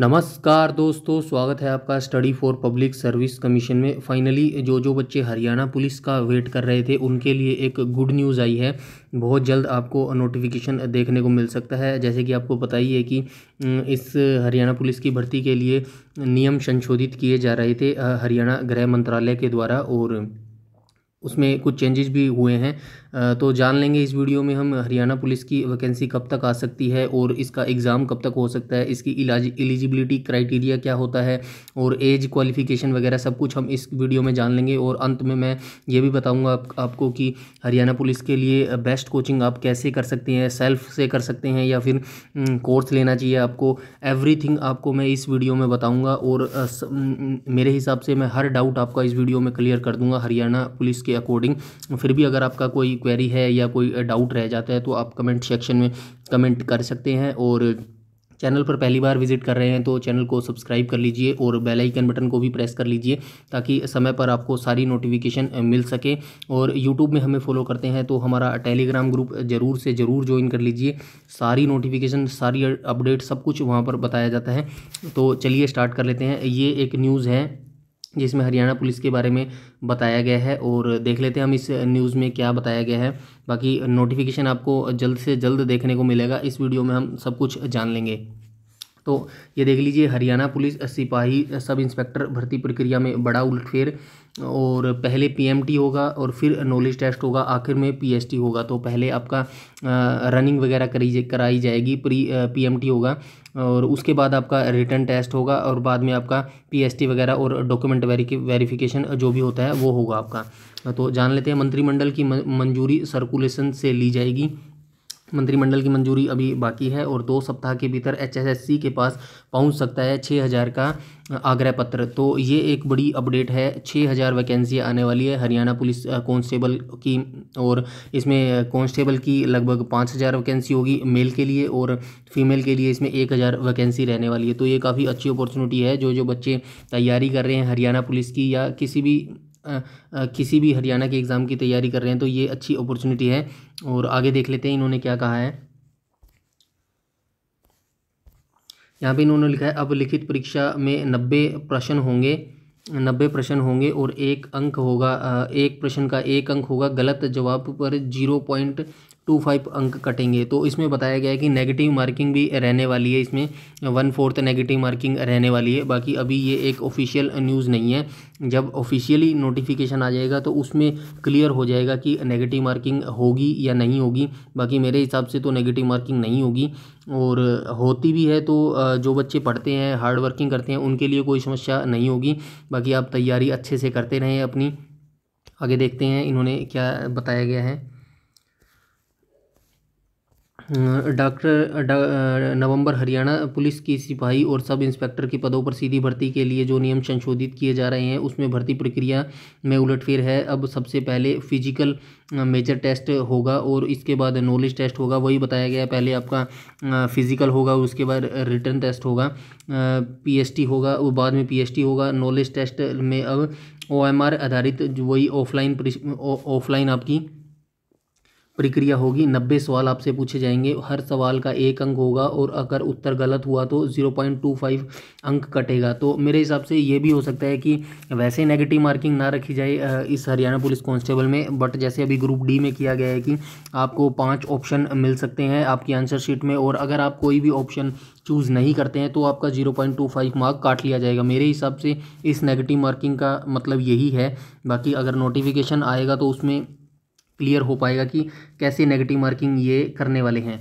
नमस्कार दोस्तों स्वागत है आपका study for public service commission में फाइनली जो जो बच्चे हरियाणा पुलिस का वेट कर रहे थे उनके लिए एक गुड न्यूज़ आई है बहुत जल्द आपको नोटिफिकेशन देखने को मिल सकता है जैसे कि आपको पता ही है कि इस हरियाणा पुलिस की भर्ती के लिए नियम संशोधित किए जा रहे थे हरियाणा गृह मंत्रालय के द्वारा और उसमें कुछ चेंजेस भी हुए हैं तो जान लेंगे इस वीडियो में हम हरियाणा पुलिस की वैकेंसी कब तक आ सकती है और इसका एग्ज़ाम कब तक हो सकता है इसकी एलिजिबिलिटी क्राइटेरिया क्या होता है और एज क्वालिफिकेशन वगैरह सब कुछ हम इस वीडियो में जान लेंगे और अंत में मैं ये भी बताऊँगा आप, आपको कि हरियाणा पुलिस के लिए बेस्ट कोचिंग आप कैसे कर सकते हैं सेल्फ से कर सकते हैं या फिर कोर्स लेना चाहिए आपको एवरी आपको मैं इस वीडियो में बताऊँगा और स, मेरे हिसाब से मैं हर डाउट आपका इस वीडियो में क्लियर कर दूँगा हरियाणा पुलिस के अकॉर्डिंग फिर भी अगर आपका कोई क्वेरी है या कोई डाउट रह जाता है तो आप कमेंट सेक्शन में कमेंट कर सकते हैं और चैनल पर पहली बार विजिट कर रहे हैं तो चैनल को सब्सक्राइब कर लीजिए और बेल आइकन बटन को भी प्रेस कर लीजिए ताकि समय पर आपको सारी नोटिफिकेशन मिल सके और यूट्यूब में हमें फॉलो करते हैं तो हमारा टेलीग्राम ग्रुप ज़रूर से ज़रूर ज्वाइन कर लीजिए सारी नोटिफिकेशन सारी अपडेट सब कुछ वहाँ पर बताया जाता है तो चलिए स्टार्ट कर लेते हैं ये एक न्यूज़ है जिसमें हरियाणा पुलिस के बारे में बताया गया है और देख लेते हैं हम इस न्यूज़ में क्या बताया गया है बाकी नोटिफिकेशन आपको जल्द से जल्द देखने को मिलेगा इस वीडियो में हम सब कुछ जान लेंगे तो ये देख लीजिए हरियाणा पुलिस सिपाही सब इंस्पेक्टर भर्ती प्रक्रिया में बड़ा उलटफेर और पहले पीएमटी होगा और फिर नॉलेज टेस्ट होगा आखिर में पीएसटी होगा तो पहले आपका रनिंग वगैरह करी कराई जाएगी प्री पीएमटी होगा और उसके बाद आपका रिटर्न टेस्ट होगा और बाद में आपका पीएसटी वगैरह और डॉक्यूमेंट वेरिफिकेशन जो भी होता है वो होगा आपका तो जान लेते हैं मंत्रिमंडल की मंजूरी सर्कुलेशन से ली जाएगी मंत्रिमंडल की मंजूरी अभी बाकी है और दो सप्ताह के भीतर एचएसएससी के पास पहुंच सकता है छः हज़ार का आग्रह पत्र तो ये एक बड़ी अपडेट है छः हज़ार वैकेंसी आने वाली है हरियाणा पुलिस कांस्टेबल की और इसमें कांस्टेबल की लगभग पाँच हज़ार वैकेंसी होगी मेल के लिए और फीमेल के लिए इसमें एक हज़ार वैकेंसी रहने वाली है तो ये काफ़ी अच्छी अपॉर्चुनिटी है जो जो बच्चे तैयारी कर रहे हैं हरियाणा पुलिस की या किसी भी किसी भी हरियाणा के एग्ज़ाम की तैयारी कर रहे हैं तो ये अच्छी अपॉर्चुनिटी है और आगे देख लेते हैं इन्होंने क्या कहा है यहाँ पे इन्होंने लिखा है अब लिखित परीक्षा में नब्बे प्रश्न होंगे नब्बे प्रश्न होंगे और एक अंक होगा एक प्रश्न का एक अंक होगा गलत जवाब पर जीरो पॉइंट टू फाइव अंक कटेंगे तो इसमें बताया गया है कि नेगेटिव मार्किंग भी रहने वाली है इसमें वन फोर्थ नेगेटिव मार्किंग रहने वाली है बाकी अभी ये एक ऑफिशियल न्यूज़ नहीं है जब ऑफिशियली नोटिफिकेशन आ जाएगा तो उसमें क्लियर हो जाएगा कि नेगेटिव मार्किंग होगी या नहीं होगी बाकी मेरे हिसाब से तो नेगेटिव मार्किंग नहीं होगी और होती भी है तो जो बच्चे पढ़ते हैं हार्ड वर्किंग करते हैं उनके लिए कोई समस्या नहीं होगी बाकी आप तैयारी अच्छे से करते रहें अपनी आगे देखते हैं इन्होंने क्या बताया गया है डॉक्टर नवंबर हरियाणा पुलिस की सिपाही और सब इंस्पेक्टर के पदों पर सीधी भर्ती के लिए जो नियम संशोधित किए जा रहे हैं उसमें भर्ती प्रक्रिया में उलटफेर है अब सबसे पहले फिजिकल मेजर टेस्ट होगा और इसके बाद नॉलेज टेस्ट होगा वही बताया गया पहले आपका फिजिकल होगा उसके बाद रिटर्न टेस्ट होगा पी होगा और बाद में पी होगा नॉलेज टेस्ट में अब ओ आधारित वही ऑफलाइन ऑफलाइन आपकी प्रक्रिया होगी नब्बे सवाल आपसे पूछे जाएंगे हर सवाल का एक अंक होगा और अगर उत्तर गलत हुआ तो ज़ीरो पॉइंट टू फाइव अंक कटेगा तो मेरे हिसाब से ये भी हो सकता है कि वैसे नेगेटिव मार्किंग ना रखी जाए इस हरियाणा पुलिस कांस्टेबल में बट जैसे अभी ग्रुप डी में किया गया है कि आपको पाँच ऑप्शन मिल सकते हैं आपकी आंसर शीट में और अगर आप कोई भी ऑप्शन चूज़ नहीं करते हैं तो आपका zero point two five mark काट लिया जाएगा मेरे हिसाब से इस नेगेटिव मार्किंग का मतलब यही है बाकी अगर नोटिफिकेशन आएगा तो उसमें क्लियर हो पाएगा कि कैसे नेगेटिव मार्किंग ये करने वाले हैं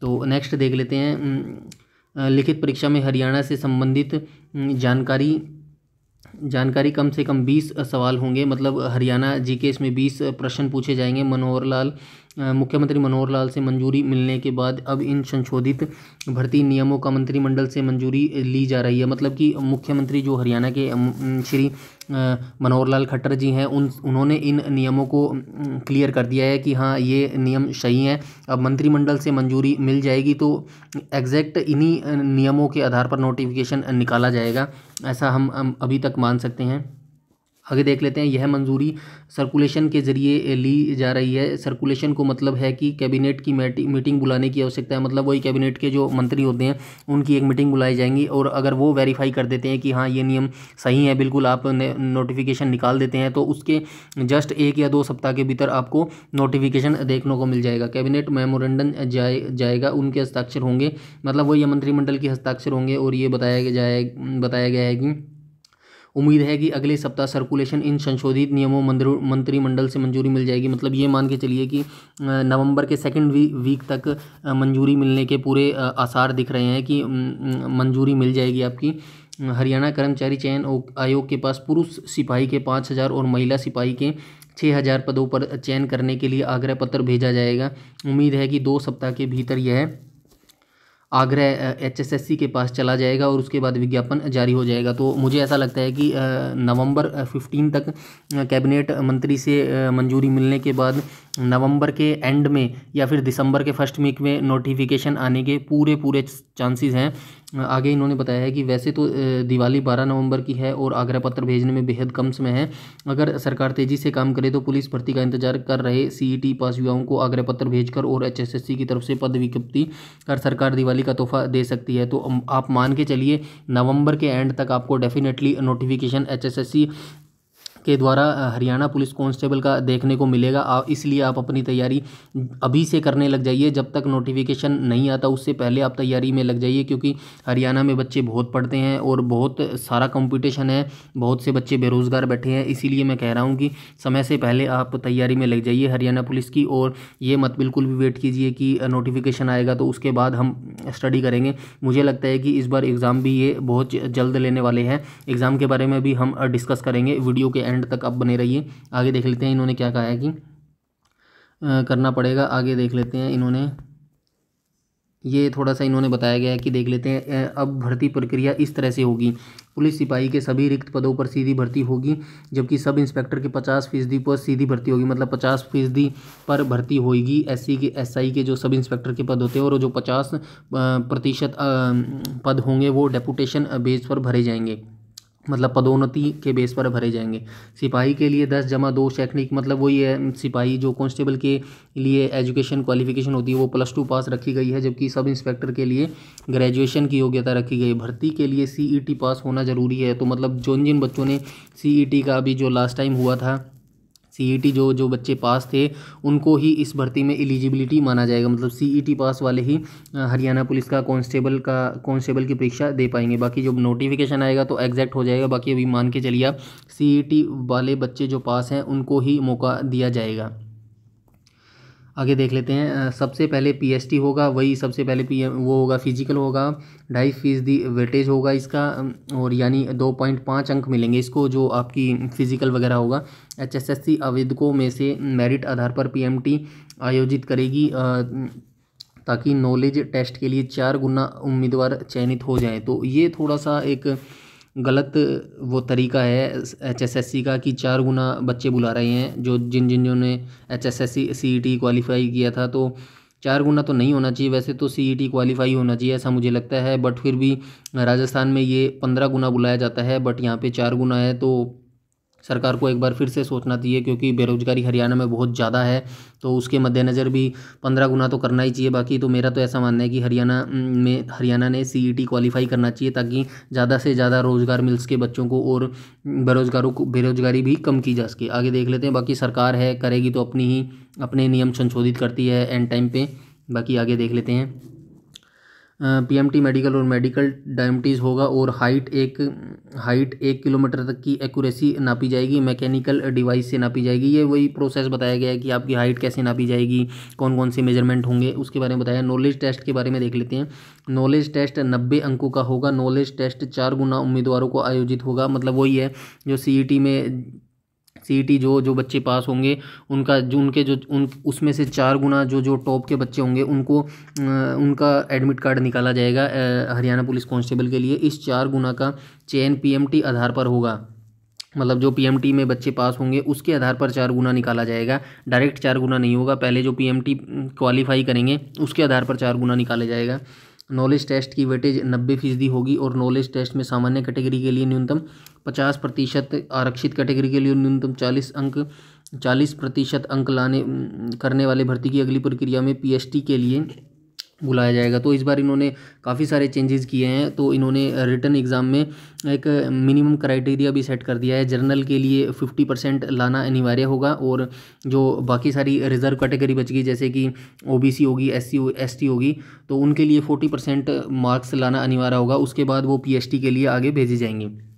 तो नेक्स्ट देख लेते हैं लिखित परीक्षा में हरियाणा से संबंधित जानकारी जानकारी कम से कम बीस सवाल होंगे मतलब हरियाणा जी के इसमें बीस प्रश्न पूछे जाएंगे मनोहर लाल मुख्यमंत्री मनोहर लाल से मंजूरी मिलने के बाद अब इन संशोधित भर्ती नियमों का मंत्रिमंडल से मंजूरी ली जा रही है मतलब कि मुख्यमंत्री जो हरियाणा के श्री मनोहर लाल खट्टर जी हैं उन उन्होंने इन नियमों को क्लियर कर दिया है कि हाँ ये नियम सही हैं अब मंत्रिमंडल से मंजूरी मिल जाएगी तो एग्जैक्ट इन्हीं नियमों के आधार पर नोटिफिकेशन निकाला जाएगा ऐसा हम अभी तक मान सकते हैं आगे देख लेते हैं यह मंजूरी सर्कुलेशन के ज़रिए ली जा रही है सर्कुलेशन को मतलब है कि कैबिनेट की मीटिंग बुलाने की आवश्यकता है मतलब वही कैबिनेट के जो मंत्री होते हैं उनकी एक मीटिंग बुलाई जाएंगी और अगर वो वेरीफाई कर देते हैं कि हाँ ये नियम सही है बिल्कुल आप नोटिफिकेशन निकाल देते हैं तो उसके जस्ट एक या दो सप्ताह के भीतर आपको नोटिफिकेशन देखने को मिल जाएगा कैबिनेट मेमोरेंडम जाए जाएगा उनके हस्ताक्षर होंगे मतलब वो ये मंत्रिमंडल के हस्ताक्षर होंगे और ये बताया जाए बताया गया है कि उम्मीद है कि अगले सप्ताह सर्कुलेशन इन संशोधित नियमों मंत्रिमंडल से मंजूरी मिल जाएगी मतलब ये मान के चलिए कि नवंबर के सेकंड वी, वीक तक मंजूरी मिलने के पूरे आसार दिख रहे हैं कि मंजूरी मिल जाएगी आपकी हरियाणा कर्मचारी चयन आयोग के पास पुरुष सिपाही के पाँच हज़ार और महिला सिपाही के छः हज़ार पदों पर चयन करने के लिए आग्रह पत्र भेजा जाएगा उम्मीद है कि दो सप्ताह के भीतर यह आग्रह एचएसएससी के पास चला जाएगा और उसके बाद विज्ञापन जारी हो जाएगा तो मुझे ऐसा लगता है कि नवंबर फिफ्टीन तक कैबिनेट मंत्री से मंजूरी मिलने के बाद नवंबर के एंड में या फिर दिसंबर के फर्स्ट वीक में नोटिफिकेशन आने के पूरे पूरे चांसेस हैं आगे इन्होंने बताया है कि वैसे तो दिवाली 12 नवंबर की है और आगरा पत्र भेजने में बेहद कम समय है अगर सरकार तेज़ी से काम करे तो पुलिस भर्ती का इंतजार कर रहे सीईटी e पास युवाओं को आगरा पत्र भेजकर और एचएसएससी की तरफ से पद विज्ञप्ति कर सरकार दिवाली का तोहफा दे सकती है तो आप मान के चलिए नवंबर के एंड तक आपको डेफिनेटली नोटिफिकेशन एच के द्वारा हरियाणा पुलिस कांस्टेबल का देखने को मिलेगा इसलिए आप अपनी तैयारी अभी से करने लग जाइए जब तक नोटिफिकेशन नहीं आता उससे पहले आप तैयारी में लग जाइए क्योंकि हरियाणा में बच्चे बहुत पढ़ते हैं और बहुत सारा कंपटीशन है बहुत से बच्चे बेरोज़गार बैठे हैं इसीलिए मैं कह रहा हूँ कि समय से पहले आप तैयारी में लग जाइए हरियाणा पुलिस की और ये मत बिल्कुल भी वेट कीजिए कि नोटिफिकेशन आएगा तो उसके बाद हम स्टडी करेंगे मुझे लगता है कि इस बार एग्ज़ाम भी ये बहुत जल्द लेने वाले हैं एग्ज़ाम के बारे में भी हम डिस्कस करेंगे वीडियो के एंड तक आप बने रहिए आगे देख लेते हैं इन्होंने क्या कहा है कि आ, करना पड़ेगा आगे देख लेते हैं इन्होंने ये थोड़ा सा इन्होंने बताया गया है कि देख लेते हैं अब भर्ती प्रक्रिया इस तरह से होगी पुलिस सिपाही के सभी रिक्त पदों पर सीधी भर्ती होगी जबकि सब इंस्पेक्टर के पचास फीसदी पर सीधी भर्ती होगी मतलब पचास फीसदी पर भर्ती होगी एससी के एसआई के जो सब इंस्पेक्टर के पद होते हैं और जो पचास प्रतिशत पद होंगे वो डेपुटेशन बेस पर भरे जाएंगे मतलब पदोन्नति के बेस पर भरे जाएंगे सिपाही के लिए दस जमा दो शैक्षणिक मतलब वही है सिपाही जो कांस्टेबल के लिए एजुकेशन क्वालिफिकेशन होती है वो प्लस टू पास रखी गई है जबकि सब इंस्पेक्टर के लिए ग्रेजुएशन की योग्यता रखी गई है भर्ती के लिए सीईटी पास e होना ज़रूरी है तो मतलब जिन जिन बच्चों ने सी e का अभी जो लास्ट टाइम हुआ था सीईटी e जो जो बच्चे पास थे उनको ही इस भर्ती में एलिजिबिलिटी माना जाएगा मतलब सीईटी e पास वाले ही हरियाणा पुलिस का कांस्टेबल का कांस्टेबल की परीक्षा दे पाएंगे बाकी जब नोटिफिकेशन आएगा तो एग्जैक्ट हो जाएगा बाकी अभी मान के चलिए आप सीईटी e वाले बच्चे जो पास हैं उनको ही मौका दिया जाएगा आगे देख लेते हैं सबसे पहले पीएसटी होगा वही सबसे पहले पी वो होगा फिजिकल होगा ढाई फीसदी वेटेज होगा इसका और यानी दो पॉइंट पाँच अंक मिलेंगे इसको जो आपकी फिजिकल वगैरह होगा एचएसएससी आवेदकों में से मेरिट आधार पर पीएमटी आयोजित करेगी ताकि नॉलेज टेस्ट के लिए चार गुना उम्मीदवार चयनित हो जाएं तो ये थोड़ा सा एक गलत वो तरीका है एचएसएससी का कि चार गुना बच्चे बुला रहे हैं जो जिन जिन ने H S S C qualify किया था तो चार गुना तो नहीं होना चाहिए वैसे तो सी ई टी क्वालिफाई होना चाहिए ऐसा मुझे लगता है बट फिर भी राजस्थान में ये पंद्रह गुना बुलाया जाता है बट यहाँ पे चार गुना है तो सरकार को एक बार फिर से सोचना चाहिए क्योंकि बेरोजगारी हरियाणा में बहुत ज़्यादा है तो उसके मद्देनज़र भी पंद्रह गुना तो करना ही चाहिए बाकी तो मेरा तो ऐसा मानना है कि हरियाणा में हरियाणा ने सी ई क्वालिफाई करना चाहिए ताकि ज़्यादा से ज़्यादा रोज़गार मिल सके बच्चों को और बेरोजगारों को बेरोजगारी भी कम की जा सके आगे देख लेते हैं बाकी सरकार है करेगी तो अपनी ही अपने नियम संशोधित करती है एंड टाइम पर बाकी आगे देख लेते हैं पीएमटी मेडिकल और मेडिकल डायमटीज़ होगा और हाइट एक हाइट एक किलोमीटर तक की एक्यूरेसी नापी जाएगी मैकेनिकल डिवाइस से नापी जाएगी ये वही प्रोसेस बताया गया है कि आपकी हाइट कैसे नापी जाएगी कौन कौन से मेजरमेंट होंगे उसके बारे में बताया नॉलेज टेस्ट के बारे में देख लेते हैं नॉलेज टेस्ट नब्बे अंकों का होगा नॉलेज टेस्ट चार गुना उम्मीदवारों को आयोजित होगा मतलब वही है जो सी e में सीईटी जो जो बच्चे पास होंगे उनका जो उनके जो उन उसमें से चार गुना जो जो टॉप के बच्चे होंगे उनको उनका एडमिट कार्ड निकाला जाएगा हरियाणा पुलिस कांस्टेबल के लिए इस चार गुना का चयन पीएमटी आधार पर होगा मतलब जो पीएमटी में बच्चे पास होंगे उसके आधार पर चार गुना निकाला जाएगा डायरेक्ट चार गुना नहीं होगा पहले जो पी क्वालिफाई करेंगे उसके आधार पर चार गुना निकाला जाएगा नॉलेज टेस्ट की वेटेज नब्बे फीसदी होगी और नॉलेज टेस्ट में सामान्य कैटेगरी के लिए न्यूनतम पचास प्रतिशत आरक्षित कैटेगरी के लिए न्यूनतम चालीस अंक चालीस प्रतिशत अंक लाने करने वाले भर्ती की अगली प्रक्रिया में पीएचटी के लिए बुलाया जाएगा तो इस बार इन्होंने काफ़ी सारे चेंजेस किए हैं तो इन्होंने रिटर्न एग्ज़ाम में एक मिनिमम क्राइटेरिया भी सेट कर दिया है जर्नल के लिए फिफ्टी परसेंट लाना अनिवार्य होगा और जो बाकी सारी रिजर्व कैटेगरी बच गई जैसे कि ओबीसी होगी एस एसटी होगी तो उनके लिए फोर्टी परसेंट मार्क्स लाना अनिवार्य होगा उसके बाद वो पी के लिए आगे भेजे जाएंगे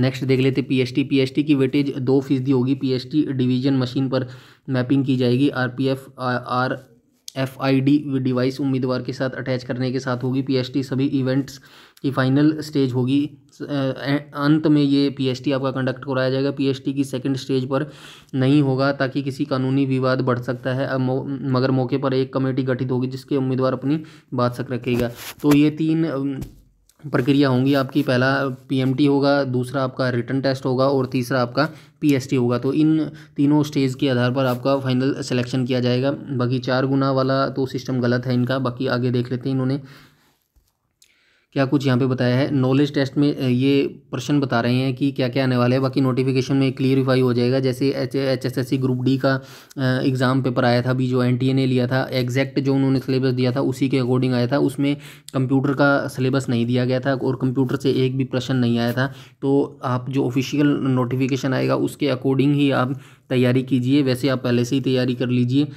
नेक्स्ट देख लेते पीएसटी टी की वेटेज दो फीसदी होगी टी डिवीजन मशीन पर मैपिंग की जाएगी आरपीएफ R F I D device उम्मीदवार के साथ अटैच करने के साथ होगी टी सभी इवेंट्स की फाइनल स्टेज होगी अंत में ये टी आपका कंडक्ट कराया जाएगा टी की सेकंड स्टेज पर नहीं होगा ताकि किसी कानूनी विवाद बढ़ सकता है मगर मौके पर एक कमेटी गठित होगी जिसके उम्मीदवार अपनी बात सक रखेगा तो ये तीन प्रक्रिया होंगी आपकी पहला पीएमटी होगा दूसरा आपका रिटर्न टेस्ट होगा और तीसरा आपका पीएसटी होगा तो इन तीनों स्टेज के आधार पर आपका फाइनल सिलेक्शन किया जाएगा बाकी चार गुना वाला तो सिस्टम गलत है इनका बाकी आगे देख लेते हैं इन्होंने क्या कुछ यहाँ पे बताया है नॉलेज टेस्ट में ये प्रश्न बता रहे हैं कि क्या क्या आने वाला है बाकी नोटिफिकेशन में क्लियरिफाई हो जाएगा जैसे H H S S C group D का एग्ज़ाम पेपर आया था अभी जो एन टी ए ने लिया था एग्जैक्ट जो उन्होंने सिलेबस दिया था उसी के अकॉर्डिंग आया था उसमें कंप्यूटर का सिलेबस नहीं दिया गया था और कंप्यूटर से एक भी प्रश्न नहीं आया था तो आप जो ऑफिशियल नोटिफिकेशन आएगा उसके अकॉर्डिंग ही आप तैयारी कीजिए वैसे आप पहले से ही तैयारी कर लीजिए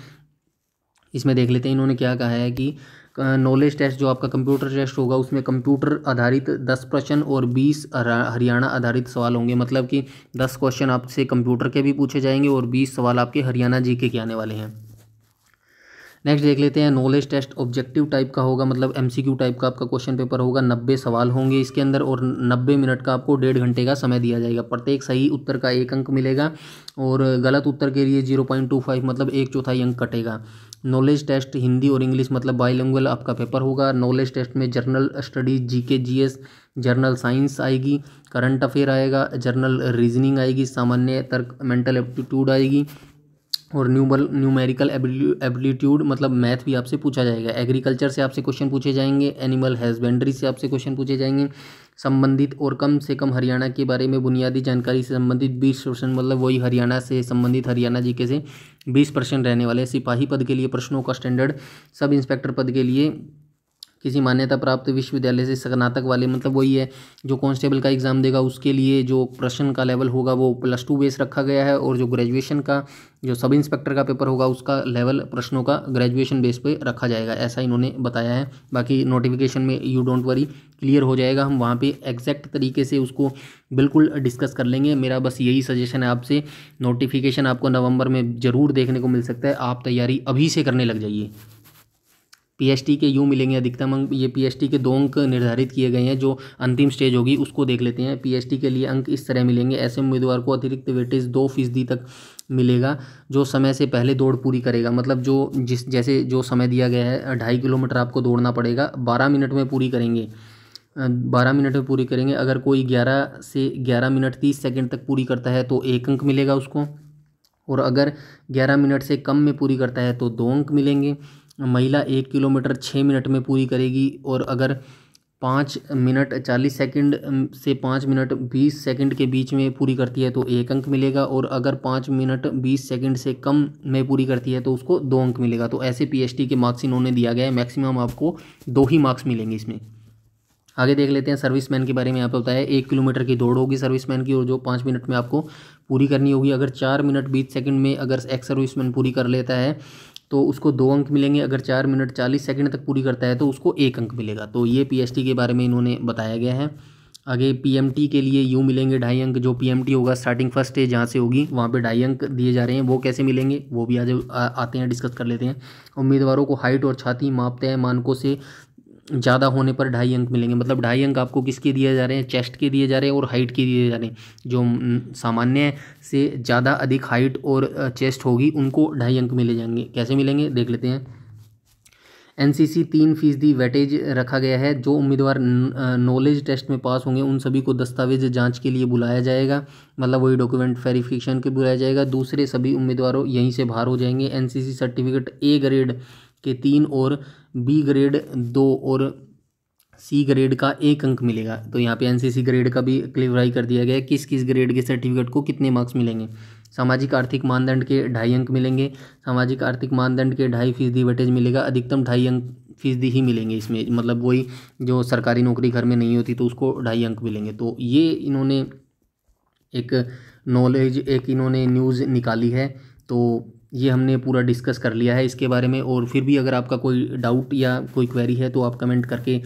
इसमें देख लेते हैं इन्होंने क्या कहा है कि नॉलेज टेस्ट जो आपका कंप्यूटर टेस्ट होगा उसमें कंप्यूटर आधारित दस प्रश्न और बीस हरियाणा आधारित सवाल होंगे मतलब कि दस क्वेश्चन आपसे कंप्यूटर के भी पूछे जाएंगे और बीस सवाल आपके हरियाणा जी के आने वाले हैं नेक्स्ट देख लेते हैं नॉलेज टेस्ट ऑब्जेक्टिव टाइप का होगा मतलब एमसीक्यू टाइप का आपका क्वेश्चन पेपर होगा नब्बे सवाल होंगे इसके अंदर और नब्बे मिनट का आपको डेढ़ घंटे का समय दिया जाएगा प्रत्येक सही उत्तर का एक अंक मिलेगा और गलत उत्तर के लिए जीरो पॉइंट टू फाइव मतलब एक चौथाई अंक कटेगा नॉलेज टेस्ट हिंदी और इंग्लिश मतलब बाईलैंग्वेज आपका पेपर होगा नॉलेज टेस्ट में general studies GK GS general science आएगी करंट अफेयर आएगा जर्नल रीजनिंग आएगी सामान्य तर्क मेंटल एप्टीट्यूड आएगी और न्यूमर न्यूमेरिकल एबिलिट्यूड मतलब मैथ भी आपसे पूछा जाएगा एग्रीकल्चर से आपसे क्वेश्चन पूछे जाएंगे एनिमल हस्बेंड्री से आपसे क्वेश्चन पूछे जाएंगे संबंधित और कम से कम हरियाणा के बारे में बुनियादी जानकारी से संबंधित बीस परसेंट मतलब वही हरियाणा से संबंधित हरियाणा जीके से बीस परसेंट रहने वाले सिपाही पद के लिए प्रश्नों का स्टैंडर्ड सब इंस्पेक्टर पद के लिए किसी मान्यता प्राप्त विश्वविद्यालय से स्नातक वाले मतलब वही है जो कांस्टेबल का एग्ज़ाम देगा उसके लिए जो प्रश्न का लेवल होगा वो प्लस टू बेस रखा गया है और जो ग्रेजुएशन का जो सब इंस्पेक्टर का पेपर होगा उसका लेवल प्रश्नों का ग्रेजुएशन बेस पे रखा जाएगा ऐसा इन्होंने बताया है बाकी नोटिफिकेशन में यू डोंट वरी क्लियर हो जाएगा हम वहाँ पर एग्जैक्ट तरीके से उसको बिल्कुल डिस्कस कर लेंगे मेरा बस यही सजेशन है आपसे नोटिफिकेशन आपको नवंबर में ज़रूर देखने को मिल सकता है आप तैयारी अभी से करने लग जाइए पीएचटी के यू मिलेंगे अधिकतम अंक ये पीएचटी के दो अंक निर्धारित किए गए हैं जो अंतिम स्टेज होगी उसको देख लेते हैं पीएचटी के लिए अंक इस तरह मिलेंगे ऐसे उम्मीदवार को अतिरिक्त वेटेज दो फीसदी तक मिलेगा जो समय से पहले दौड़ पूरी करेगा मतलब जो जिस जैसे जो समय दिया गया है ढाई किलोमीटर आपको दौड़ना पड़ेगा बारह मिनट में पूरी करेंगे बारह मिनट में पूरी करेंगे अगर कोई ग्यारह से ग्यारह मिनट तीस सेकेंड तक पूरी करता है तो एक अंक मिलेगा उसको और अगर ग्यारह मिनट से कम में पूरी करता है तो दो अंक मिलेंगे महिला एक किलोमीटर छः मिनट में पूरी करेगी और अगर पाँच मिनट चालीस सेकंड से पाँच मिनट बीस सेकंड के बीच में पूरी करती है तो एक अंक मिलेगा और अगर पाँच मिनट बीस सेकंड से कम में पूरी करती है तो उसको दो अंक मिलेगा तो ऐसे पीएचडी के मार्क्स इन्होंने दिया गया है मैक्सिमम आपको दो ही मार्क्स मिलेंगे इसमें आगे देख लेते हैं मैन के बारे में यहाँ बताया एक किलोमीटर की दौड़ होगी मैन की और जो पाँच मिनट में आपको पूरी करनी होगी अगर चार मिनट बीस सेकंड में अगर एक्स सर्विसमैन पूरी कर लेता है तो उसको दो अंक मिलेंगे अगर चार मिनट चालीस सेकंड तक पूरी करता है तो उसको एक अंक मिलेगा तो ये पीएचटी के बारे में इन्होंने बताया गया है आगे पीएमटी के लिए यू मिलेंगे ढाई अंक जो पीएमटी होगा स्टार्टिंग फर्स्ट स्टेज जहाँ से होगी वहाँ पे ढाई अंक दिए जा रहे हैं वो कैसे मिलेंगे वो भी आज आ, आते हैं डिस्कस कर लेते हैं उम्मीदवारों को हाइट और छाती मापते हैं मानकों से ज़्यादा होने पर ढाई अंक मिलेंगे मतलब ढाई अंक आपको किसके दिए जा रहे हैं चेस्ट के दिए जा रहे हैं और हाइट के दिए जा रहे हैं जो सामान्य से ज़्यादा अधिक हाइट और चेस्ट होगी उनको ढाई अंक मिले जाएंगे कैसे मिलेंगे देख लेते हैं एन सी सी तीन फीसदी वेटेज रखा गया है जो उम्मीदवार नॉलेज टेस्ट में पास होंगे उन सभी को दस्तावेज जांच के लिए बुलाया जाएगा मतलब वही डॉक्यूमेंट वेरिफिकेशन के बुलाया जाएगा दूसरे सभी उम्मीदवारों यहीं से बाहर हो जाएंगे N C C certificate A grade के तीन और बी ग्रेड दो और सी ग्रेड का एक अंक मिलेगा तो यहाँ पे एनसीसी ग्रेड का भी क्लियरफाई कर दिया गया है किस किस ग्रेड के सर्टिफिकेट को कितने मार्क्स मिलेंगे सामाजिक आर्थिक मानदंड के ढाई अंक मिलेंगे सामाजिक आर्थिक मानदंड के ढाई फीसदी वेटेज मिलेगा अधिकतम ढाई अंक फीसदी ही मिलेंगे इसमें मतलब वही जो सरकारी नौकरी घर में नहीं होती तो उसको ढाई अंक मिलेंगे तो ये इन्होंने एक नॉलेज एक इन्होंने न्यूज़ निकाली है तो ये हमने पूरा डिस्कस कर लिया है इसके बारे में और फिर भी अगर आपका कोई डाउट या कोई क्वेरी है तो आप कमेंट करके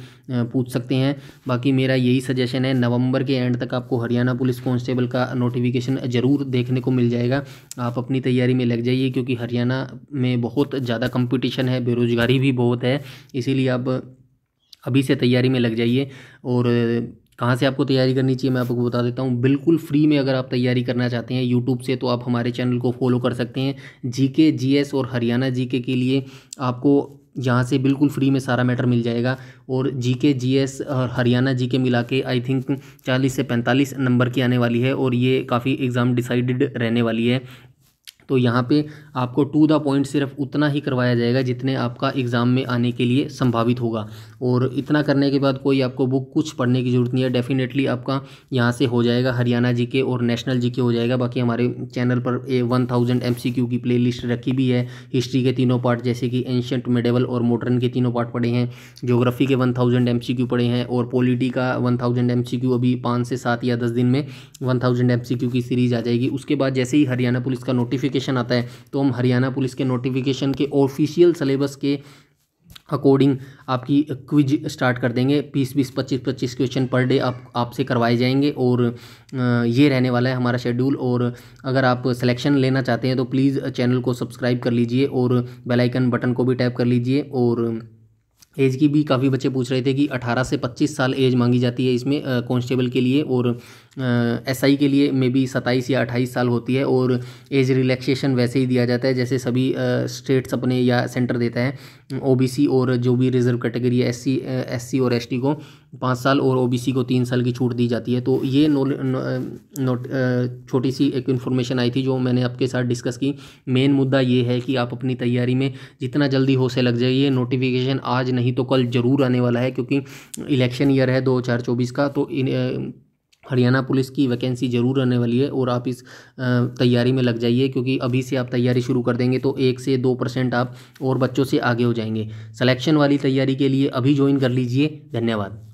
पूछ सकते हैं बाकी मेरा यही सजेशन है नवंबर के एंड तक आपको हरियाणा पुलिस कांस्टेबल का नोटिफिकेशन ज़रूर देखने को मिल जाएगा आप अपनी तैयारी में लग जाइए क्योंकि हरियाणा में बहुत ज़्यादा कंपिटिशन है बेरोज़गारी भी बहुत है इसीलिए आप अभी से तैयारी में लग जाइए और कहाँ से आपको तैयारी करनी चाहिए मैं आपको बता देता हूँ बिल्कुल फ्री में अगर आप तैयारी करना चाहते हैं यूट्यूब से तो आप हमारे चैनल को फॉलो कर सकते हैं जीके जीएस और हरियाणा जीके के लिए आपको यहाँ से बिल्कुल फ्री में सारा मैटर मिल जाएगा और जीके जीएस और हरियाणा जीके मिला के आई थिंक चालीस से पैंतालीस नंबर की आने वाली है और ये काफ़ी एग्ज़ाम डिसाइडेड रहने वाली है तो यहाँ पे आपको टू द पॉइंट सिर्फ उतना ही करवाया जाएगा जितने आपका एग्ज़ाम में आने के लिए संभावित होगा और इतना करने के बाद कोई आपको बुक कुछ पढ़ने की ज़रूरत नहीं है डेफिनेटली आपका यहाँ से हो जाएगा हरियाणा जी के और नेशनल जी के हो जाएगा बाकी हमारे चैनल पर A one thousand M C Q की प्ले लिस्ट रखी भी है हिस्ट्री के तीनों पार्ट जैसे कि एंशंट मेडेबल और मॉडर्न के तीनों पार्ट पढ़े हैं जोग्राफी के one thousand M C Q पढ़े हैं और पॉलिटी का one thousand M C Q अभी पाँच से सात या दस दिन में one thousand M C Q की सीरीज़ आ जाएगी उसके बाद जैसे ही हरियाणा पुलिस का नोटिफिकेशन नोटिफिकेशन आता है तो हम हरियाणा पुलिस के नोटिफिकेशन के ऑफिशियल सिलेबस के अकॉर्डिंग आपकी क्विज स्टार्ट कर देंगे बीस बीस पच्चीस पच्चीस क्वेश्चन पर डे आप आपसे करवाए जाएंगे और ये रहने वाला है हमारा शेड्यूल और अगर आप सिलेक्शन लेना चाहते हैं तो प्लीज़ चैनल को सब्सक्राइब कर लीजिए और बेल आइकन बटन को भी टैप कर लीजिए और एज की भी काफ़ी बच्चे पूछ रहे थे कि 18 से 25 साल एज मांगी जाती है इसमें कांस्टेबल के लिए और एसआई के लिए मे बी सत्ताईस या अट्ठाईस साल होती है और एज रिलैक्सेशन वैसे ही दिया जाता है जैसे सभी स्टेट्स अपने या सेंटर देता है ओबीसी और जो भी रिजर्व कैटेगरी है एससी एससी और एसटी को पाँच साल और ओबीसी को तीन साल की छूट दी जाती है तो ये नो, नो, छोटी सी एक इन्फॉर्मेशन आई थी जो मैंने आपके साथ डिस्कस की मेन मुद्दा ये है कि आप अपनी तैयारी में जितना जल्दी हो से लग जाइए नोटिफिकेशन आज नहीं तो कल ज़रूर आने वाला है क्योंकि इलेक्शन ईयर है दो हज़ार चौबीस का तो इन हरियाणा पुलिस की वैकेंसी ज़रूर आने वाली है और आप इस तैयारी में लग जाइए क्योंकि अभी से आप तैयारी शुरू कर देंगे तो एक से दो परसेंट आप और बच्चों से आगे हो जाएंगे सिलेक्शन वाली तैयारी के लिए अभी ज्वाइन कर लीजिए धन्यवाद